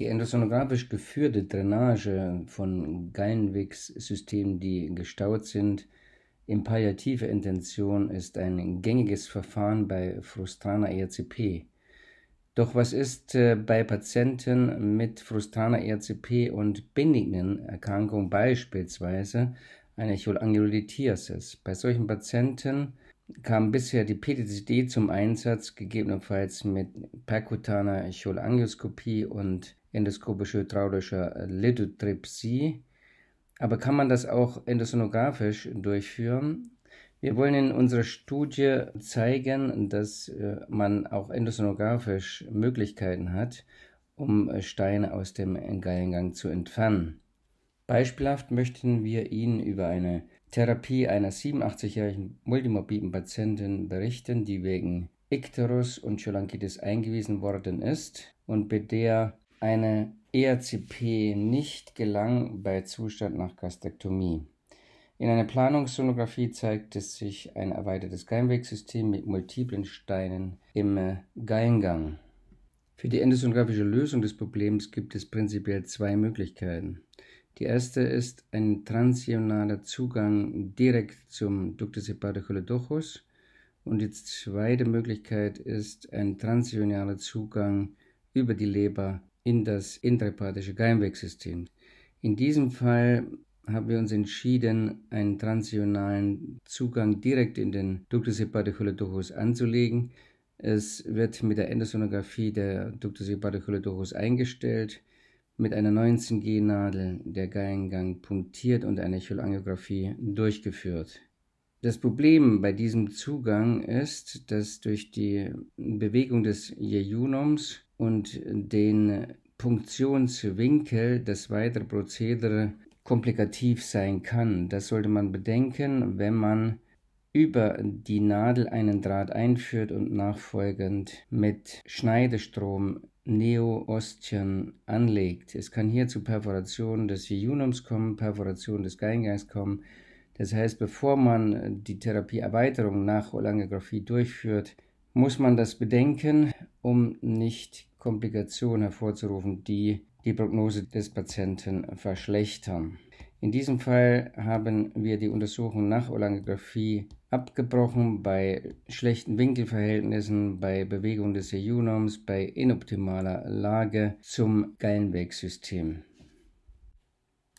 Die endosonografisch geführte Drainage von Gallenwegssystemen, die gestaut sind, in palliativer Intention ist ein gängiges Verfahren bei frustraner ERCP. Doch was ist äh, bei Patienten mit frustraner ERCP und benignen Erkrankungen, beispielsweise einer Cholangiolithiasis? Bei solchen Patienten kam bisher die PTCD zum Einsatz, gegebenenfalls mit percutaner Cholangioskopie und endoskopisch hydraulischer äh, Lithotripsie. Aber kann man das auch endosonografisch durchführen? Wir wollen in unserer Studie zeigen, dass äh, man auch endosonografisch Möglichkeiten hat, um äh, Steine aus dem Gallengang zu entfernen. Beispielhaft möchten wir Ihnen über eine Therapie einer 87-jährigen multimorbiden Patientin berichten, die wegen Icterus und Cholangitis eingewiesen worden ist und bei der eine ERCP nicht gelang bei Zustand nach Gastektomie. In einer Planungssonographie zeigte sich ein erweitertes Geinwegsystem mit multiplen Steinen im äh, Geingang. Für die endosonographische Lösung des Problems gibt es prinzipiell zwei Möglichkeiten. Die erste ist ein transionaler Zugang direkt zum Ductus hepatocholodochus und die zweite Möglichkeit ist ein transionaler Zugang über die Leber in das intrahepatische Geimwegsystem. In diesem Fall haben wir uns entschieden, einen transionalen Zugang direkt in den Ductus hepaticulaturus anzulegen. Es wird mit der Endosonographie der Ductus hepaticulaturus eingestellt, mit einer 19G-Nadel der Geilengang punktiert und eine Cholangiographie durchgeführt. Das Problem bei diesem Zugang ist, dass durch die Bewegung des Jejunums und den Punktionswinkel das weitere Prozedere komplikativ sein kann. Das sollte man bedenken, wenn man über die Nadel einen Draht einführt und nachfolgend mit Schneidestrom Neo-Ostien anlegt. Es kann hier zu Perforationen des Jejunums kommen, Perforationen des Geingangs kommen, das heißt, bevor man äh, die Therapieerweiterung nach Olangographie durchführt, muss man das bedenken, um nicht Komplikationen hervorzurufen, die die Prognose des Patienten verschlechtern. In diesem Fall haben wir die Untersuchung nach Olangographie abgebrochen bei schlechten Winkelverhältnissen, bei Bewegung des Jejunums, bei inoptimaler Lage zum Gallenwegsystem.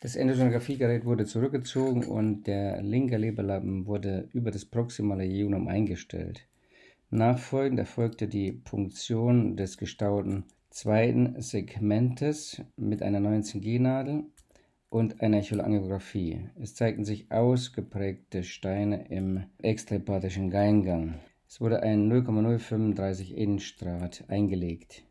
Das Endosonographiegerät wurde zurückgezogen und der linke Leberlappen wurde über das proximale Jejunum eingestellt. Nachfolgend erfolgte die Punktion des gestauten zweiten Segmentes mit einer 19G-Nadel und einer Echolangiographie. Es zeigten sich ausgeprägte Steine im extrahepatischen Geingang. Es wurde ein 0,035 Innenstrahl eingelegt.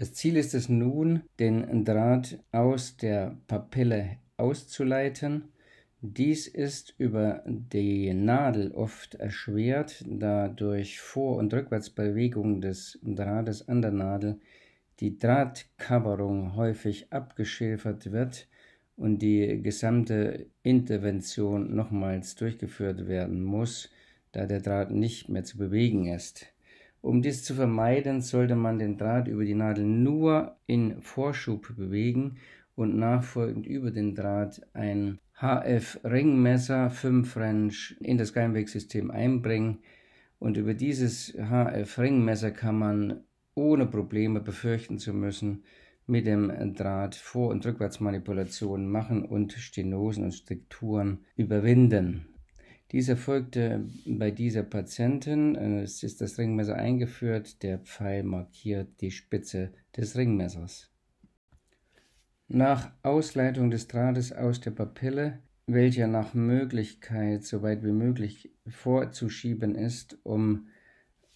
Das Ziel ist es nun, den Draht aus der Papille auszuleiten. Dies ist über die Nadel oft erschwert, da durch Vor- und Rückwärtsbewegung des Drahtes an der Nadel die Drahtcoverung häufig abgeschilfert wird und die gesamte Intervention nochmals durchgeführt werden muss, da der Draht nicht mehr zu bewegen ist. Um dies zu vermeiden, sollte man den Draht über die Nadel nur in Vorschub bewegen und nachfolgend über den Draht ein HF-Ringmesser 5 Range in das Geheimwegsystem einbringen. Und über dieses HF-Ringmesser kann man ohne Probleme befürchten zu müssen, mit dem Draht Vor- und Rückwärtsmanipulationen machen und Stenosen und Strukturen überwinden. Dies erfolgte bei dieser Patientin. Es ist das Ringmesser eingeführt. Der Pfeil markiert die Spitze des Ringmessers. Nach Ausleitung des Drahtes aus der Papille, welcher nach Möglichkeit so weit wie möglich vorzuschieben ist, um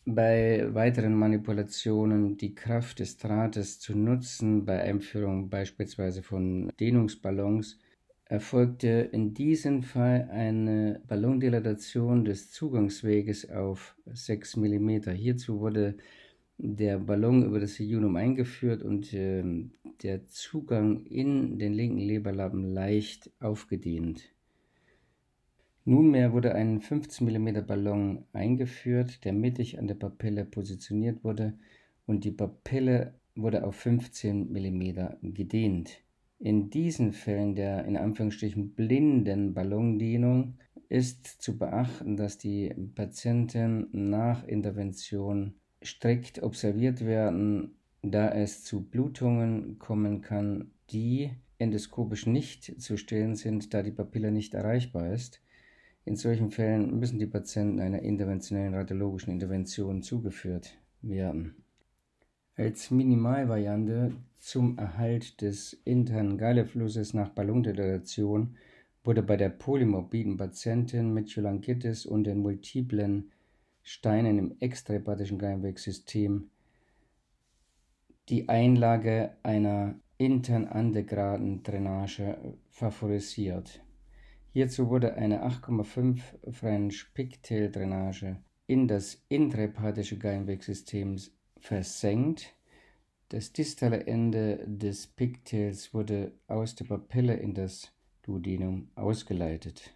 bei weiteren Manipulationen die Kraft des Drahtes zu nutzen, bei Einführung beispielsweise von Dehnungsballons, erfolgte in diesem Fall eine Ballondilatation des Zugangsweges auf 6 mm. Hierzu wurde der Ballon über das Jejunum eingeführt und äh, der Zugang in den linken Leberlappen leicht aufgedehnt. Nunmehr wurde ein 15 mm Ballon eingeführt, der mittig an der Papille positioniert wurde und die Papille wurde auf 15 mm gedehnt. In diesen Fällen der in Anführungsstrichen blinden Ballondehnung ist zu beachten, dass die Patienten nach Intervention strikt observiert werden, da es zu Blutungen kommen kann, die endoskopisch nicht zu stillen sind, da die Papilla nicht erreichbar ist. In solchen Fällen müssen die Patienten einer interventionellen radiologischen Intervention zugeführt werden als Minimalvariante zum Erhalt des internen Galleflusses nach Ballondetonation wurde bei der polymorbiden Patientin mit Cholangitis und den multiplen Steinen im extrahepatischen Gallenwegsystem die Einlage einer intern antegraden Drainage favorisiert. Hierzu wurde eine 8,5 French Pigtail Drainage in das intrahepatische Gallenwegsystem versenkt. Das distale Ende des Pigtails wurde aus der Papille in das Duodenum ausgeleitet.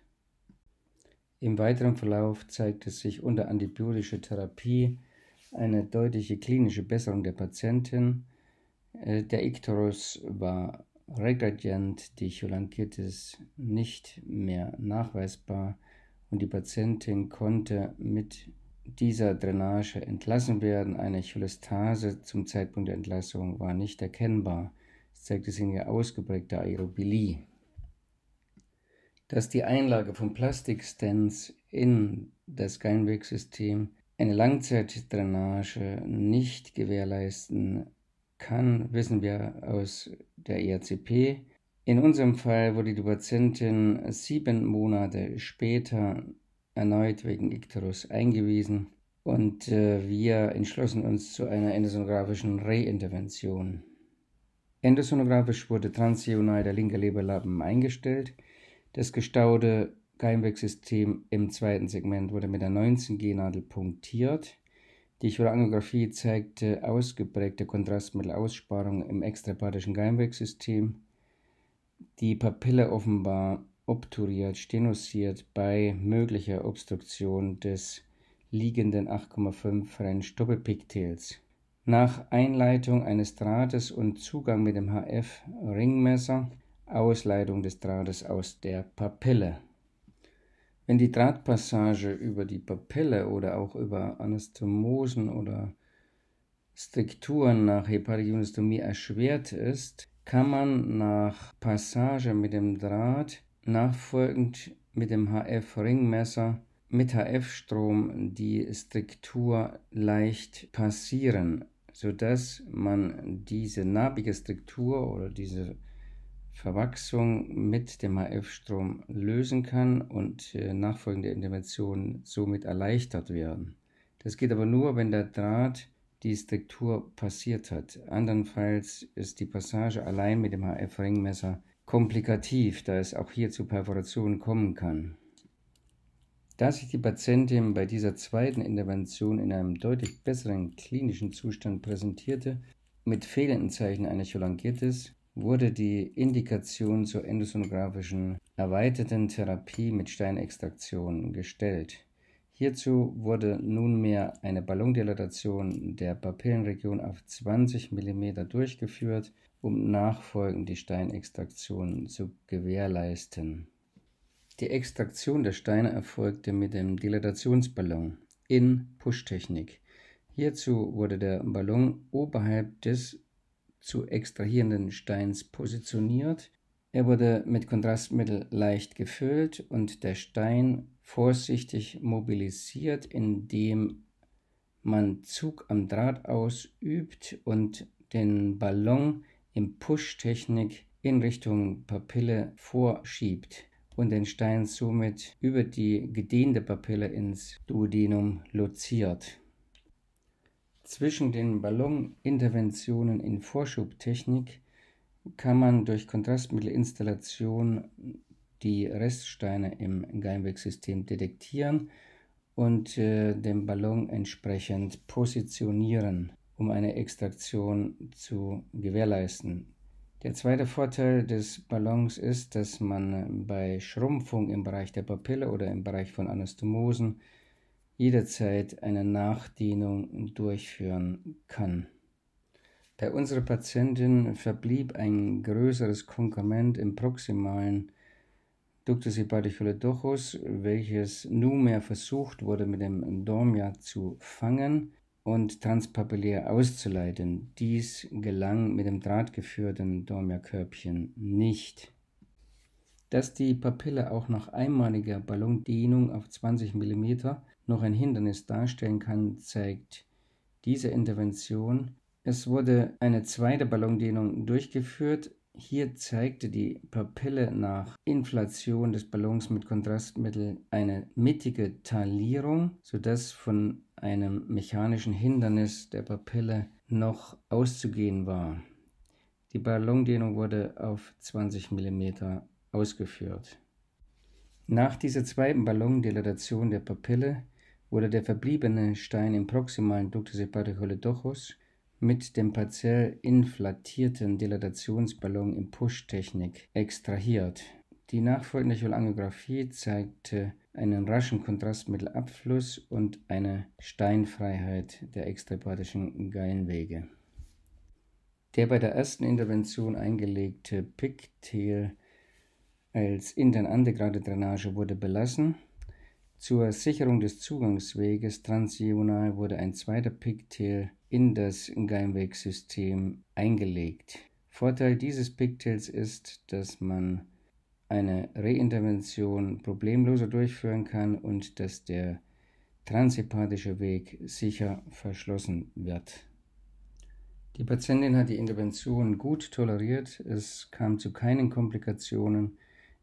Im weiteren Verlauf zeigte sich unter antibiotischer Therapie eine deutliche klinische Besserung der Patientin. Äh, der Ictorus war regradient, die Cholangitis nicht mehr nachweisbar und die Patientin konnte mit dieser Drainage entlassen werden. Eine Cholestase zum Zeitpunkt der Entlassung war nicht erkennbar. Es zeigte sich eine ausgeprägte Aerobilie. Dass die Einlage von Plastikstents in das Geinwegsystem eine Langzeitdrainage nicht gewährleisten kann, wissen wir aus der ERCP. In unserem Fall wurde die Patientin sieben Monate später erneut wegen Icterus eingewiesen und äh, wir entschlossen uns zu einer endosonografischen Reintervention. Endosonografisch wurde der linke Leberlappen eingestellt. Das gestaute Keimwegsystem im zweiten Segment wurde mit der 19G-Nadel punktiert. Die Chorangiografie zeigte ausgeprägte Kontrastmittelaussparung im extrapathischen Keimwegsystem. Die Papille offenbar obturiert, stenosiert bei möglicher Obstruktion des liegenden 8,5 French Doppelpigtails. Nach Einleitung eines Drahtes und Zugang mit dem HF Ringmesser Ausleitung des Drahtes aus der Papille. Wenn die Drahtpassage über die Papille oder auch über Anastomosen oder Strikturen nach Heparionistomie erschwert ist, kann man nach Passage mit dem Draht nachfolgend mit dem HF-Ringmesser mit HF-Strom die Striktur leicht passieren, sodass man diese narbige Striktur oder diese Verwachsung mit dem HF-Strom lösen kann und äh, nachfolgende Interventionen somit erleichtert werden. Das geht aber nur, wenn der Draht die Struktur passiert hat. Andernfalls ist die Passage allein mit dem HF-Ringmesser komplikativ, da es auch hier zu Perforationen kommen kann. Da sich die Patientin bei dieser zweiten Intervention in einem deutlich besseren klinischen Zustand präsentierte, mit fehlenden Zeichen einer Cholangitis, wurde die Indikation zur endosonografischen erweiterten Therapie mit Steinextraktion gestellt. Hierzu wurde nunmehr eine Ballondilatation der Papillenregion auf 20 mm durchgeführt um nachfolgend die Steinextraktion zu gewährleisten. Die Extraktion der Steine erfolgte mit dem Dilatationsballon in Push-Technik. Hierzu wurde der Ballon oberhalb des zu extrahierenden Steins positioniert. Er wurde mit Kontrastmittel leicht gefüllt und der Stein vorsichtig mobilisiert, indem man Zug am Draht ausübt und den Ballon im-Push-Technik in Richtung Papille vorschiebt und den Stein somit über die gedehnte Papille ins Duodenum loziert. Zwischen den Balloninterventionen in Vorschubtechnik kann man durch Kontrastmittelinstallation die Reststeine im Geimwegsystem detektieren und äh, den Ballon entsprechend positionieren um eine Extraktion zu gewährleisten. Der zweite Vorteil des Ballons ist, dass man bei Schrumpfung im Bereich der Papille oder im Bereich von Anastomosen jederzeit eine Nachdehnung durchführen kann. Bei unserer Patientin verblieb ein größeres Konkurrent im proximalen Ductus hepaticulodochus, welches nunmehr versucht wurde, mit dem Dormia zu fangen und transpapillär auszuleiten. Dies gelang mit dem drahtgeführten Dormierkörbchen nicht. Dass die Papille auch nach einmaliger Ballondehnung auf 20 mm noch ein Hindernis darstellen kann, zeigt diese Intervention. Es wurde eine zweite Ballondehnung durchgeführt. Hier zeigte die Papille nach Inflation des Ballons mit Kontrastmittel eine mittige Talierung, sodass von einem mechanischen Hindernis der Papille noch auszugehen war. Die Ballondehnung wurde auf 20 mm ausgeführt. Nach dieser zweiten Ballondilatation der Papille wurde der verbliebene Stein im proximalen Ductus hepatocholidochus mit dem partiell inflatierten Dilatationsballon in Push-Technik extrahiert. Die nachfolgende Cholangiografie zeigte einen raschen Kontrastmittelabfluss und eine Steinfreiheit der extrapartischen Gallenwege. Der bei der ersten Intervention eingelegte Picktail als intern Drainage wurde belassen. Zur Sicherung des Zugangsweges transjunal wurde ein zweiter Pigtail in das Geimwegsystem eingelegt. Vorteil dieses Pigtails ist, dass man eine Reintervention problemloser durchführen kann und dass der transhepatische Weg sicher verschlossen wird. Die Patientin hat die Intervention gut toleriert, es kam zu keinen Komplikationen,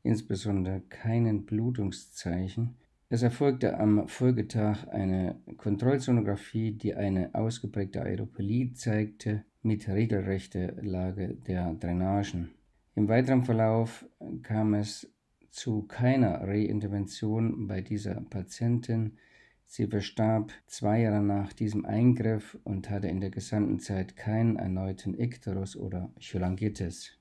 insbesondere keinen Blutungszeichen. Es erfolgte am Folgetag eine Kontrollsonographie, die eine ausgeprägte Aeropolie zeigte mit regelrechter Lage der Drainagen. Im weiteren Verlauf kam es zu keiner Reintervention bei dieser Patientin. Sie verstarb zwei Jahre nach diesem Eingriff und hatte in der gesamten Zeit keinen erneuten Ikterus oder Cholangitis.